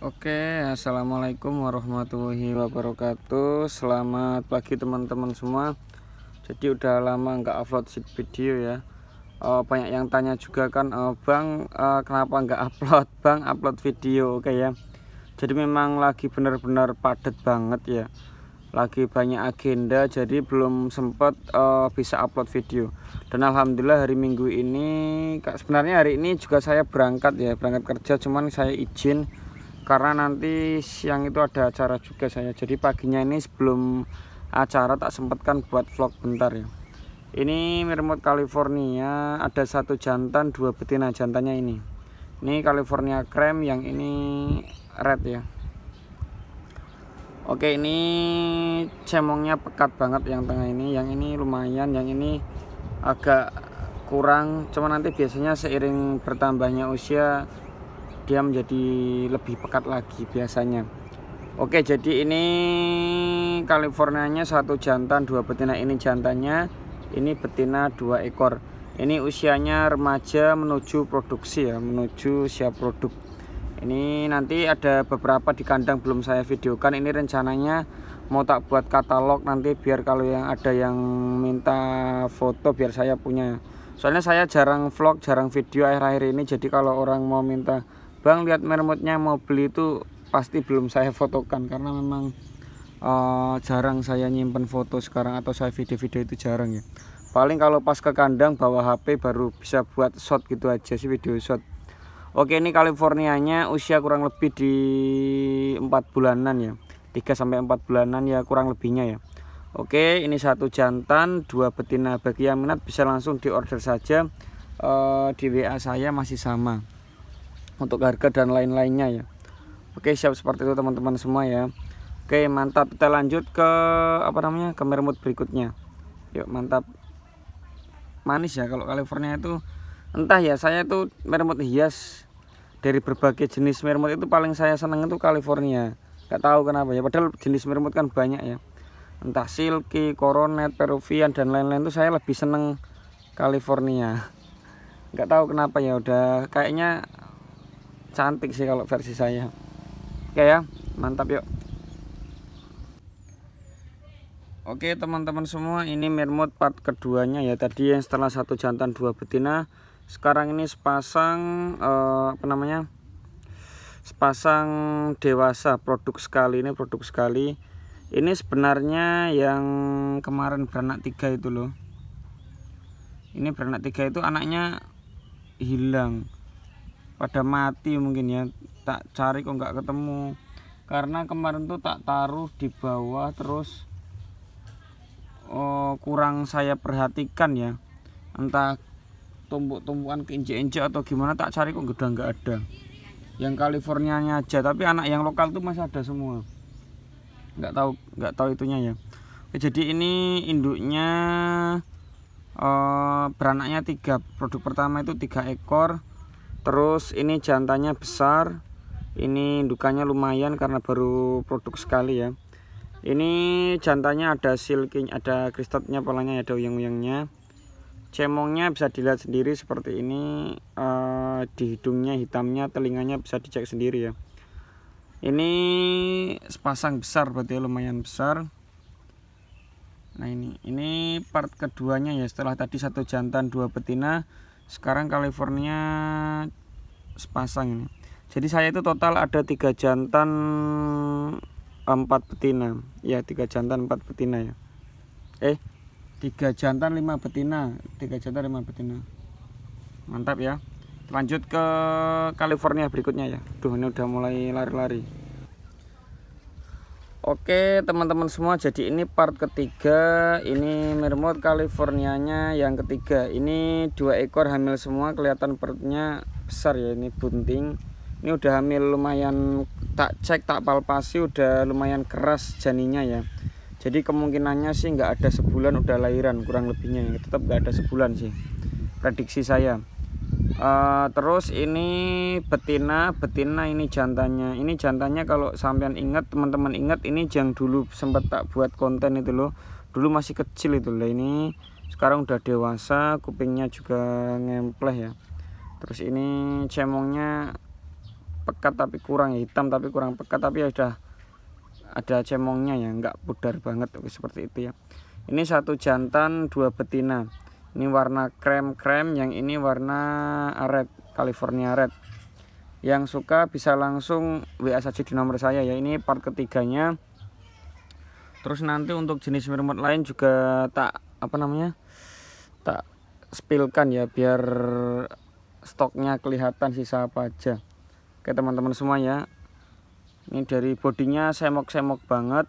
Oke, assalamualaikum warahmatullahi wabarakatuh. Selamat pagi teman-teman semua. Jadi udah lama nggak upload video ya. Uh, banyak yang tanya juga kan, uh, bang, uh, kenapa nggak upload, bang, upload video, oke okay, ya. Jadi memang lagi benar-benar padat banget ya. Lagi banyak agenda, jadi belum sempat uh, bisa upload video. Dan alhamdulillah hari Minggu ini, sebenarnya hari ini juga saya berangkat ya, berangkat kerja, cuman saya izin karena nanti siang itu ada acara juga saya jadi paginya ini sebelum acara tak sempatkan buat vlog bentar ya ini Mirmut California ada satu jantan dua betina jantannya ini ini California Cream yang ini red ya Oke ini cemongnya pekat banget yang tengah ini Yang ini lumayan Yang ini agak kurang Cuma nanti biasanya seiring bertambahnya usia dia menjadi lebih pekat lagi biasanya Oke jadi ini Californianya satu jantan dua betina ini jantannya ini betina dua ekor ini usianya remaja menuju produksi ya menuju siap produk ini nanti ada beberapa di kandang belum saya videokan ini rencananya mau tak buat katalog nanti biar kalau yang ada yang minta foto biar saya punya soalnya saya jarang vlog jarang video akhir-akhir ini jadi kalau orang mau minta bang lihat mermutnya mau beli itu pasti belum saya fotokan karena memang uh, jarang saya nyimpen foto sekarang atau saya video-video itu jarang ya paling kalau pas ke kandang bawa HP baru bisa buat shot gitu aja sih video shot Oke ini Californianya usia kurang lebih di 4 bulanan ya 3 sampai 4 bulanan ya kurang lebihnya ya Oke ini satu jantan dua betina bagi yang minat bisa langsung diorder saja uh, di WA saya masih sama untuk harga dan lain-lainnya ya Oke siap seperti itu teman-teman semua ya Oke mantap kita lanjut ke apa namanya ke mermut berikutnya yuk mantap manis ya kalau California itu entah ya saya itu mermut hias dari berbagai jenis mermut itu paling saya senang itu California gak tahu kenapa ya padahal jenis mermut kan banyak ya entah silky, coronet, peruvian dan lain-lain itu saya lebih seneng California gak tahu kenapa ya udah kayaknya cantik sih kalau versi saya oke ya mantap yuk Oke teman-teman semua ini mermut part keduanya ya tadi yang setelah satu jantan dua betina sekarang ini sepasang eh, apa namanya sepasang dewasa produk sekali ini produk sekali ini sebenarnya yang kemarin beranak tiga itu loh ini beranak tiga itu anaknya hilang pada mati mungkin ya tak cari kok nggak ketemu karena kemarin tuh tak taruh di bawah terus oh, kurang saya perhatikan ya entah tumpuk-tumpukan keinjek-injek atau gimana tak cari kok gedang nggak ada yang nya aja tapi anak yang lokal tuh masih ada semua nggak tahu nggak tahu itunya ya jadi ini induknya eh, beranaknya tiga produk pertama itu tiga ekor terus ini jantannya besar ini indukannya lumayan karena baru produk sekali ya ini jantannya ada silking ada kristalnya polanya ada uyang-uyangnya cemongnya bisa dilihat sendiri seperti ini uh, di hidungnya hitamnya telinganya bisa dicek sendiri ya ini sepasang besar berarti ya, lumayan besar nah ini ini part keduanya ya setelah tadi satu jantan dua betina sekarang California sepasang ini jadi saya itu total ada tiga jantan empat betina ya tiga jantan empat betina ya eh tiga jantan lima betina tiga jantan lima betina mantap ya lanjut ke California berikutnya ya duh ini udah mulai lari-lari Oke teman-teman semua jadi ini part ketiga ini mermot Californianya yang ketiga ini dua ekor hamil semua kelihatan perutnya besar ya ini bunting ini udah hamil lumayan tak cek tak palpasi udah lumayan keras janinya ya jadi kemungkinannya sih nggak ada sebulan udah lahiran kurang lebihnya ya tetap nggak ada sebulan sih prediksi saya uh, terus ini betina betina ini jantannya ini jantannya kalau sampean ingat teman-teman ingat ini yang dulu sempat tak buat konten itu loh dulu masih kecil itu loh ini sekarang udah dewasa kupingnya juga ngempleh ya terus ini cemongnya pekat tapi kurang hitam tapi kurang pekat tapi ya udah ada cemongnya ya nggak pudar banget seperti itu ya ini satu jantan dua betina ini warna krem-krem yang ini warna red California red yang suka bisa langsung WA saja di nomor saya ya ini part ketiganya terus nanti untuk jenis mermut lain juga tak apa namanya tak spillkan ya biar stoknya kelihatan sisa apa aja oke teman-teman semua ya ini dari bodinya semok-semok banget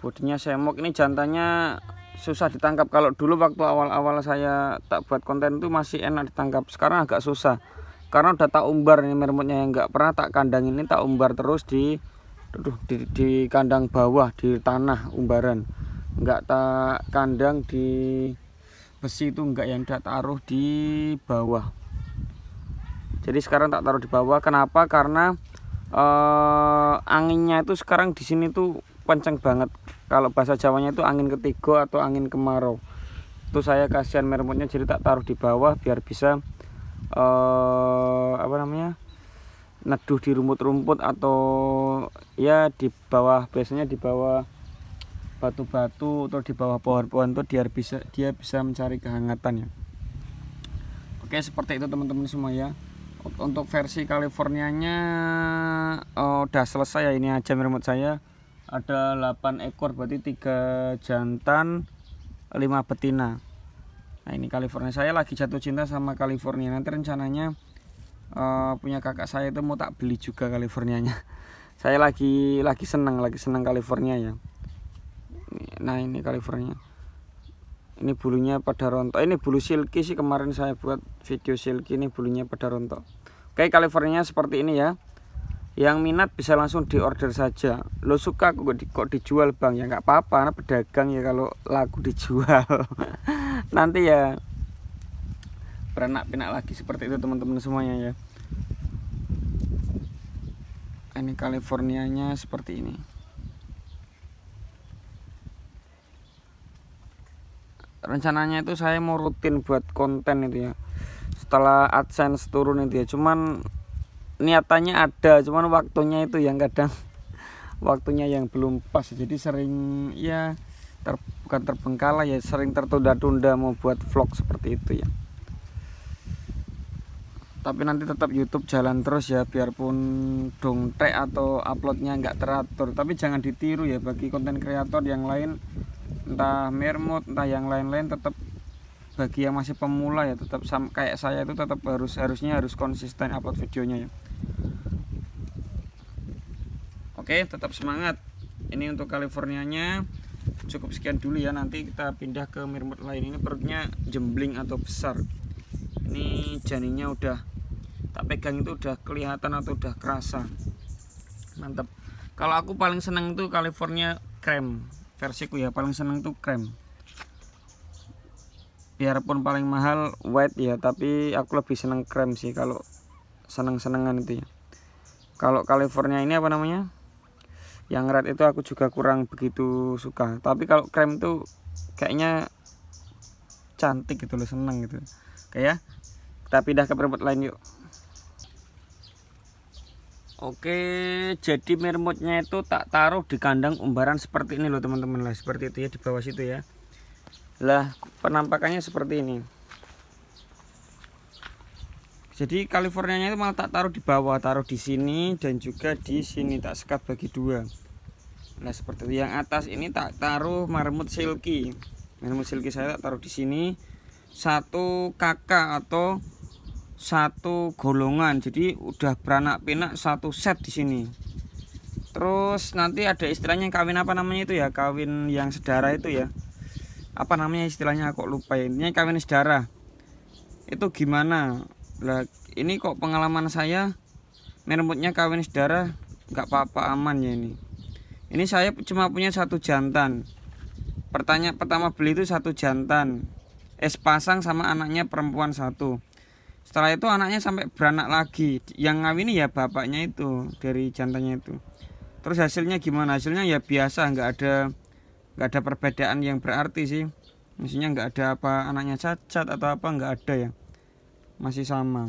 bodinya semok ini jantannya susah ditangkap kalau dulu waktu awal-awal saya tak buat konten itu masih enak ditangkap sekarang agak susah karena udah tak umbar nih mermutnya yang nggak pernah tak kandang ini tak umbar terus di aduh, di, di kandang bawah di tanah umbaran nggak tak kandang di besi itu enggak yang tak taruh di bawah jadi sekarang tak taruh di bawah kenapa karena eh, anginnya itu sekarang di sini tuh kenceng banget kalau bahasa Jawanya itu angin ketiga atau angin kemarau itu saya kasihan mermutnya jadi tak taruh di bawah biar bisa eh, apa namanya neduh di rumput-rumput atau ya di bawah biasanya di bawah batu-batu atau di bawah pohon-pohon itu dia bisa dia bisa mencari kehangatan ya oke seperti itu teman-teman semua ya untuk versi Californianya oh, udah selesai ya ini aja mermut saya ada 8 ekor berarti 3 jantan 5 betina nah ini California saya lagi jatuh cinta sama California nanti rencananya uh, punya kakak saya itu mau tak beli juga nya saya lagi lagi seneng lagi seneng California ya nah ini California ini bulunya pada rontok ini bulu silky sih kemarin saya buat video silky ini bulunya pada rontok oke California seperti ini ya yang minat bisa langsung diorder saja lo suka kok, di, kok dijual bang ya nggak apa-apa nah, pedagang ya kalau laku dijual nanti ya berenak penak lagi seperti itu teman-teman semuanya ya ini Californianya seperti ini rencananya itu saya mau rutin buat konten itu ya setelah AdSense turun itu ya cuman niatannya ada cuman waktunya itu yang kadang waktunya yang belum pas jadi sering ya ter, bukan terbengkalai ya sering tertunda-tunda mau buat vlog seperti itu ya tapi nanti tetap YouTube jalan terus ya biarpun dongtek atau uploadnya nggak teratur tapi jangan ditiru ya bagi konten kreator yang lain entah mermut entah yang lain-lain tetap bagi yang masih pemula ya tetap kayak saya itu tetap harus harusnya harus konsisten upload videonya ya Oke, tetap semangat. Ini untuk California-nya cukup sekian dulu ya. Nanti kita pindah ke mirmut lain. Ini perutnya jembling atau besar. Ini janinnya udah tak pegang itu udah kelihatan atau udah kerasa. Mantap. Kalau aku paling seneng tuh California krem versiku ya. Paling seneng tuh krem. Biarpun paling mahal white ya, tapi aku lebih seneng krem sih kalau seneng-senengan itu ya kalau California ini apa namanya yang red itu aku juga kurang begitu suka tapi kalau krem itu kayaknya cantik gitu loh seneng gitu oke ya kita pindah ke perempat lain yuk oke jadi mermutnya itu tak taruh di kandang umbaran seperti ini loh teman-teman lah seperti itu ya di bawah situ ya lah penampakannya seperti ini jadi Californianya itu malah tak taruh di bawah taruh di sini dan juga di sini tak sekat bagi dua nah seperti itu. yang atas ini tak taruh marmut silky marmut silky saya tak taruh di sini satu kakak atau satu golongan jadi udah beranak pinak satu set di sini terus nanti ada istilahnya kawin apa namanya itu ya kawin yang sedara itu ya apa namanya istilahnya kok lupa ya. intinya kawin sedara itu gimana lah ini kok pengalaman saya merebutnya kawin saudara nggak apa-apa aman ya ini ini saya cuma punya satu jantan pertanyaan pertama beli itu satu jantan es pasang sama anaknya perempuan satu setelah itu anaknya sampai beranak lagi yang ngawini ya bapaknya itu dari jantannya itu terus hasilnya gimana hasilnya ya biasa nggak ada nggak ada perbedaan yang berarti sih maksudnya nggak ada apa anaknya cacat atau apa nggak ada ya masih sama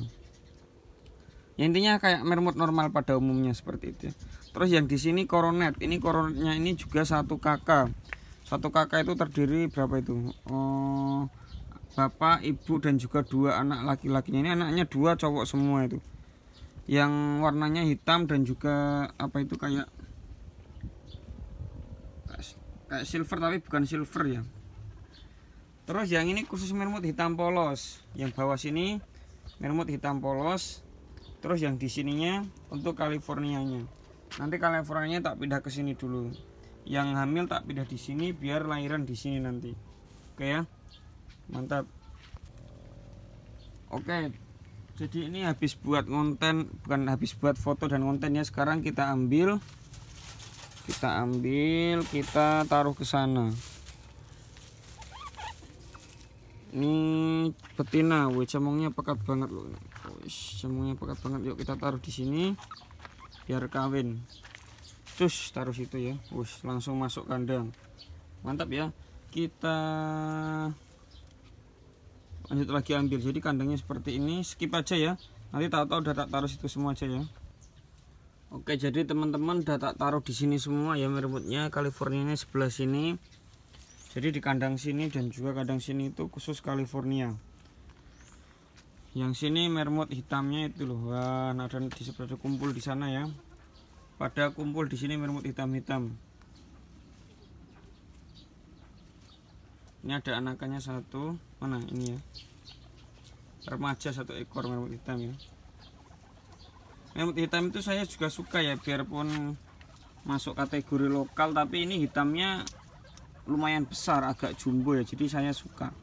ya, intinya kayak mermut normal pada umumnya seperti itu terus yang di sini koronet ini koronetnya ini juga satu kakak satu kakak itu terdiri berapa itu oh, bapak ibu dan juga dua anak laki-lakinya ini anaknya dua cowok semua itu yang warnanya hitam dan juga apa itu kayak kayak silver tapi bukan silver ya terus yang ini khusus mermut hitam polos yang bawah sini mermut hitam polos terus yang di sininya untuk Californianya nanti Californianya tak pindah ke sini dulu yang hamil tak pindah di sini biar lahiran di sini nanti oke ya mantap oke jadi ini habis buat konten bukan habis buat foto dan kontennya sekarang kita ambil kita ambil kita taruh ke sana ini betina wih cemongnya pekat banget loh Wih, cemongnya pekat banget yuk kita taruh di sini biar kawin Terus taruh situ ya Wish, langsung masuk kandang mantap ya kita lanjut lagi ambil jadi kandangnya seperti ini skip aja ya nanti tahu-tahu udah tak taruh situ semua aja ya Oke jadi teman-teman udah tak taruh di sini semua ya merebutnya California sebelah sini jadi di kandang sini dan juga kandang sini itu khusus California yang sini mermut hitamnya itu loh wah nah dan di sebelah kumpul di sana ya pada kumpul di sini mermut hitam-hitam ini ada anakannya satu mana ini ya remaja satu ekor mermut hitam ya mermut hitam itu saya juga suka ya biarpun masuk kategori lokal tapi ini hitamnya lumayan besar agak jumbo ya jadi saya suka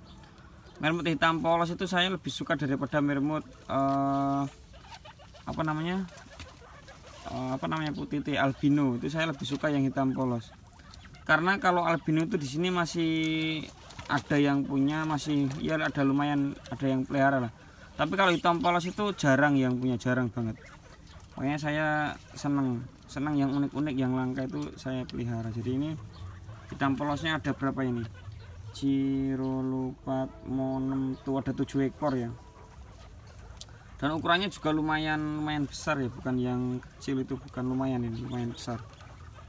mermut hitam polos itu saya lebih suka daripada mermut uh, apa namanya uh, apa namanya putih itu albino itu saya lebih suka yang hitam polos karena kalau albino itu di sini masih ada yang punya masih ya ada lumayan ada yang pelihara lah tapi kalau hitam polos itu jarang yang punya jarang banget pokoknya saya senang senang yang unik-unik yang langka itu saya pelihara jadi ini hitam polosnya ada berapa ini? ciro lupat monem tuh ada 7 ekor ya. Dan ukurannya juga lumayan lumayan besar ya, bukan yang kecil itu bukan lumayan ini, lumayan besar.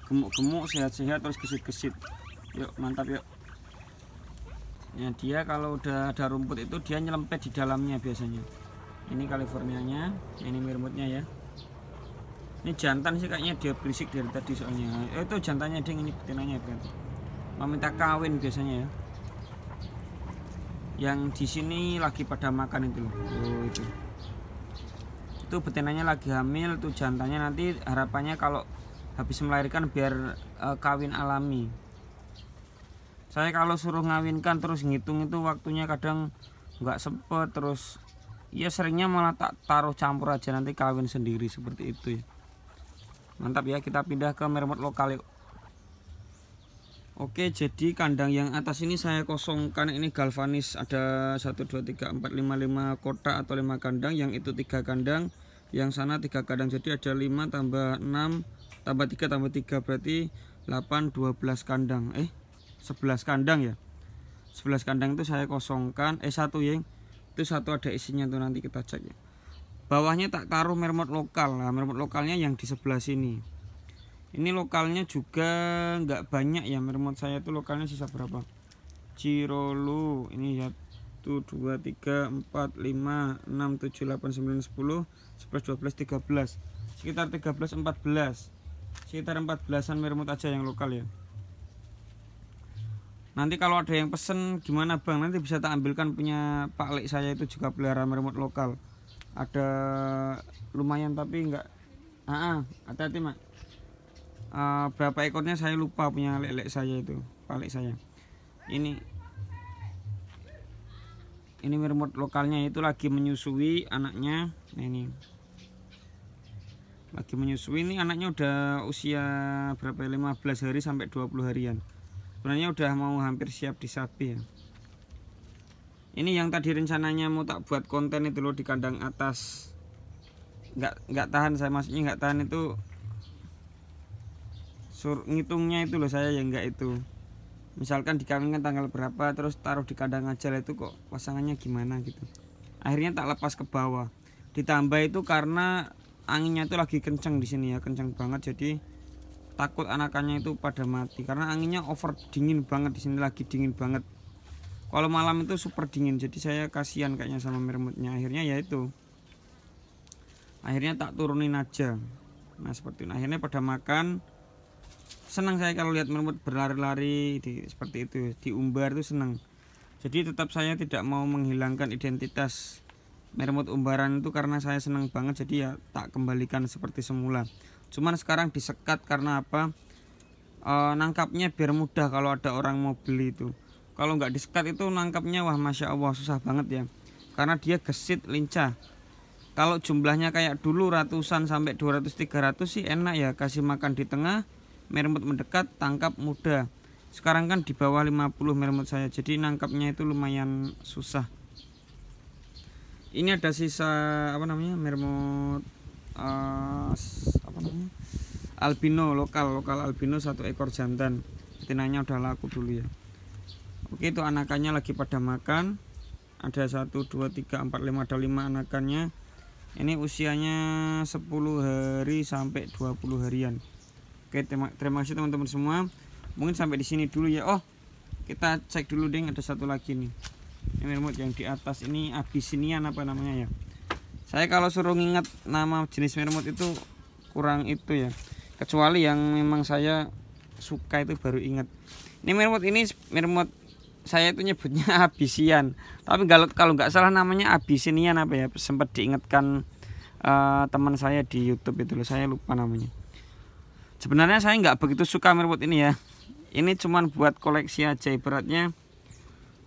Gemuk-gemuk, sehat-sehat terus gesit-gesit. Yuk, mantap yuk. Ya, dia kalau udah ada rumput itu dia nyelempet di dalamnya biasanya. Ini Californianya, ini mirmutnya ya. Ini jantan sih kayaknya dia berisik dari tadi soalnya. Eh, itu jantannya dia ini betinanya berarti meminta kawin biasanya ya yang di sini lagi pada makan itu loh oh, itu itu betinanya lagi hamil tuh jantannya nanti harapannya kalau habis melahirkan biar e, kawin alami saya kalau suruh ngawinkan terus ngitung itu waktunya kadang nggak sempet terus ya seringnya malah tak taruh campur aja nanti kawin sendiri seperti itu ya mantap ya kita pindah ke mermot lokal yuk Oke jadi kandang yang atas ini saya kosongkan ini galvanis ada 1 2 3 4 5 5 kotak atau 5 kandang yang itu 3 kandang yang sana 3 kandang jadi ada 5 tambah 6 tambah 3 tambah 3 berarti 8 12 kandang eh 11 kandang ya 11 kandang itu saya kosongkan eh satu yang itu satu ada isinya tuh nanti kita cek ya bawahnya tak taruh mermot lokal nah mermot lokalnya yang di sebelah sini ini lokalnya juga nggak banyak ya remote saya tuh lokalnya sisa berapa Cirolu ini ya 1 2 3 4 5 6 7 8 9 10 11 12 13 sekitar 13 14 sekitar 14an remote aja yang lokal ya nanti kalau ada yang pesen gimana bang nanti bisa tak ambilkan punya pak lek saya itu juga pelihara remote lokal ada lumayan tapi enggak ah, ah hati-hati mak uh, berapa ekornya saya lupa punya lele saya itu balik saya ini ini mermot lokalnya itu lagi menyusui anaknya nah ini lagi menyusui ini anaknya udah usia berapa 15 ya, hari sampai 20 harian sebenarnya udah mau hampir siap disapi ya ini yang tadi rencananya mau tak buat konten itu loh di kandang atas nggak nggak tahan saya maksudnya nggak tahan itu sur ngitungnya itu loh saya yang enggak itu misalkan dikangenkan tanggal berapa terus taruh di kandang aja itu kok pasangannya gimana gitu akhirnya tak lepas ke bawah ditambah itu karena anginnya itu lagi kenceng di sini ya kenceng banget jadi takut anakannya itu pada mati karena anginnya over dingin banget di sini lagi dingin banget kalau malam itu super dingin jadi saya kasihan kayaknya sama mermutnya akhirnya ya itu akhirnya tak turunin aja nah seperti ini akhirnya pada makan senang saya kalau lihat merumput berlari-lari di seperti itu diumbar itu senang jadi tetap saya tidak mau menghilangkan identitas merumput umbaran itu karena saya senang banget jadi ya tak kembalikan seperti semula cuman sekarang disekat karena apa e, nangkapnya biar mudah kalau ada orang mau beli itu kalau nggak disekat itu nangkapnya wah masya allah susah banget ya karena dia gesit lincah kalau jumlahnya kayak dulu ratusan sampai 200 300 sih enak ya kasih makan di tengah meremot mendekat tangkap mudah sekarang kan di bawah 50 meremot saya jadi nangkapnya itu lumayan susah ini ada sisa apa namanya meremot uh, eh, apa namanya albino lokal lokal albino satu ekor jantan betinanya udah laku dulu ya oke itu anakannya lagi pada makan ada 1 2 3 4 5 ada 5 anakannya ini usianya 10 hari sampai 20 harian Oke, terima, terima kasih teman-teman semua. Mungkin sampai di sini dulu ya. Oh, kita cek dulu deh, ada satu lagi nih. Ini remote yang di atas ini Abyssinian apa namanya ya? Saya kalau suruh ingat nama jenis remote itu kurang itu ya. Kecuali yang memang saya suka itu baru ingat. Ini remote ini remote saya itu nyebutnya abisian. Tapi kalau kalau nggak salah namanya Abyssinian apa ya? Sempat diingatkan uh, teman saya di YouTube itu loh. Saya lupa namanya sebenarnya saya nggak begitu suka merput ini ya ini cuman buat koleksi aja ibaratnya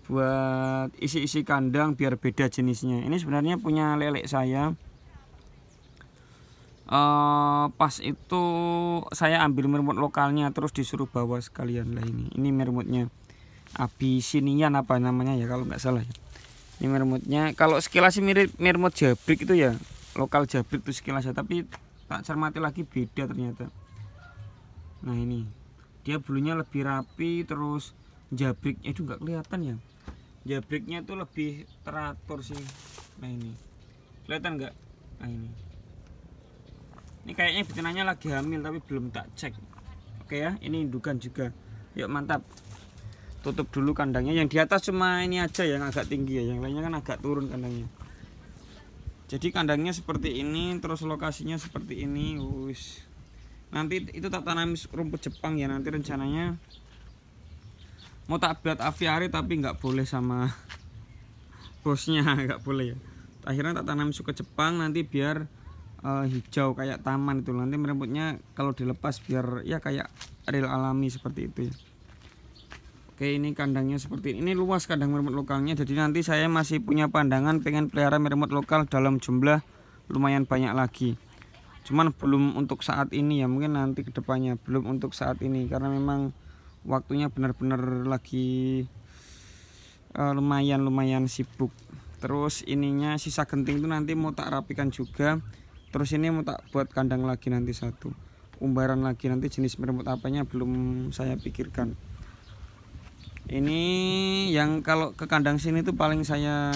buat isi-isi kandang biar beda jenisnya ini sebenarnya punya lelek saya uh, pas itu saya ambil mermut lokalnya terus disuruh bawa sekalian lah ini ini mermutnya abisinian apa namanya ya kalau nggak salah ya. ini mermutnya kalau sekilas mirip mermut jabrik itu ya lokal jabrik itu sekilas ya tapi tak cermati lagi beda ternyata nah ini dia bulunya lebih rapi terus jabriknya juga kelihatan ya jabriknya itu lebih teratur sih nah ini kelihatan nggak nah ini ini kayaknya betinanya lagi hamil tapi belum tak cek oke ya ini indukan juga yuk mantap tutup dulu kandangnya yang di atas cuma ini aja yang agak tinggi ya yang lainnya kan agak turun kandangnya jadi kandangnya seperti ini terus lokasinya seperti ini Wush nanti itu tak tanam rumput Jepang ya nanti rencananya mau tak buat aviari tapi nggak boleh sama bosnya nggak boleh ya akhirnya tak tanam suka Jepang nanti biar uh, hijau kayak taman itu nanti merebutnya kalau dilepas biar ya kayak real alami seperti itu ya oke ini kandangnya seperti ini, ini luas kandang merebut lokalnya jadi nanti saya masih punya pandangan pengen pelihara merebut lokal dalam jumlah lumayan banyak lagi cuman belum untuk saat ini ya mungkin nanti kedepannya belum untuk saat ini karena memang waktunya benar-benar lagi uh, lumayan lumayan sibuk terus ininya sisa genting itu nanti mau tak rapikan juga terus ini mau tak buat kandang lagi nanti satu umbaran lagi nanti jenis meremut apanya belum saya pikirkan ini yang kalau ke kandang sini itu paling saya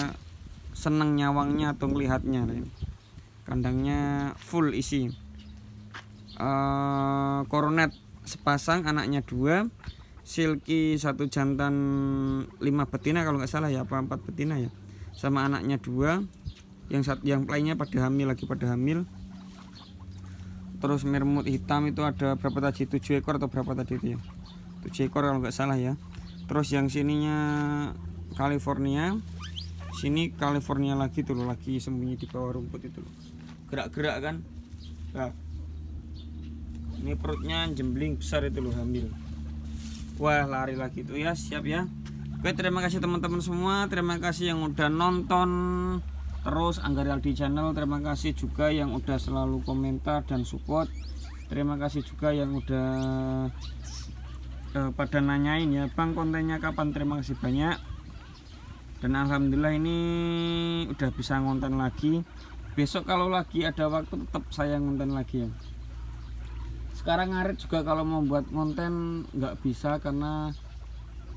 seneng nyawangnya atau ngelihatnya nah, ini kandangnya full isi uh, eh, koronet sepasang anaknya dua silky satu jantan lima betina kalau nggak salah ya apa empat betina ya sama anaknya dua yang satu yang lainnya pada hamil lagi pada hamil terus mermut hitam itu ada berapa tadi tujuh ekor atau berapa tadi itu ya tujuh ekor kalau nggak salah ya terus yang sininya California sini California lagi tuh lagi sembunyi di bawah rumput itu loh gerak-gerak kan nah, ini perutnya jembling besar itu loh hamil wah lari lagi itu ya siap ya oke terima kasih teman-teman semua terima kasih yang udah nonton terus Anggaril di channel terima kasih juga yang udah selalu komentar dan support terima kasih juga yang udah eh, pada nanyain ya Bang kontennya kapan terima kasih banyak dan Alhamdulillah ini udah bisa ngonten lagi besok kalau lagi ada waktu tetap saya ngonten lagi ya sekarang ngarit juga kalau mau buat konten nggak bisa karena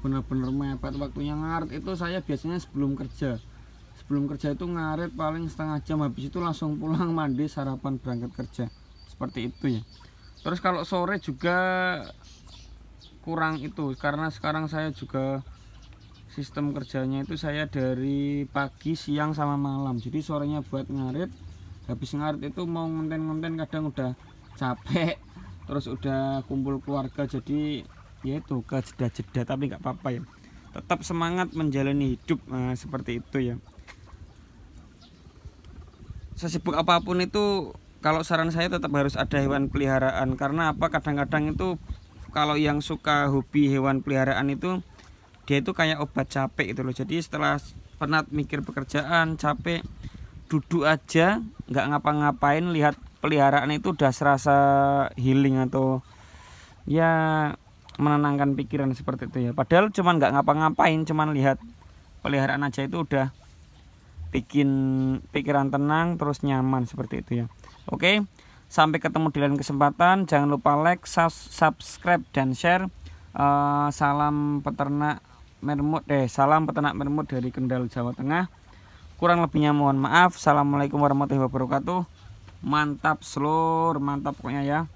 bener-bener mepet waktunya ngarit itu saya biasanya sebelum kerja sebelum kerja itu ngarit paling setengah jam habis itu langsung pulang mandi sarapan berangkat kerja seperti itu ya terus kalau sore juga kurang itu karena sekarang saya juga sistem kerjanya itu saya dari pagi siang sama malam jadi sorenya buat ngarit habis ngarit itu mau ngonten-ngonten kadang udah capek terus udah kumpul keluarga jadi ya itu ke jeda-jeda tapi nggak apa-apa ya tetap semangat menjalani hidup nah, seperti itu ya sesibuk apapun itu kalau saran saya tetap harus ada hewan peliharaan karena apa kadang-kadang itu kalau yang suka hobi hewan peliharaan itu dia itu kayak obat capek gitu loh jadi setelah penat mikir pekerjaan capek duduk aja nggak ngapa-ngapain lihat peliharaan itu udah serasa healing atau ya menenangkan pikiran seperti itu ya padahal cuman nggak ngapa-ngapain cuman lihat peliharaan aja itu udah bikin pikiran tenang terus nyaman seperti itu ya oke sampai ketemu di lain kesempatan jangan lupa like subscribe dan share uh, salam peternak mermut deh salam peternak mermut dari Kendal Jawa Tengah kurang lebihnya mohon maaf assalamualaikum warahmatullahi wabarakatuh mantap seluruh mantap pokoknya ya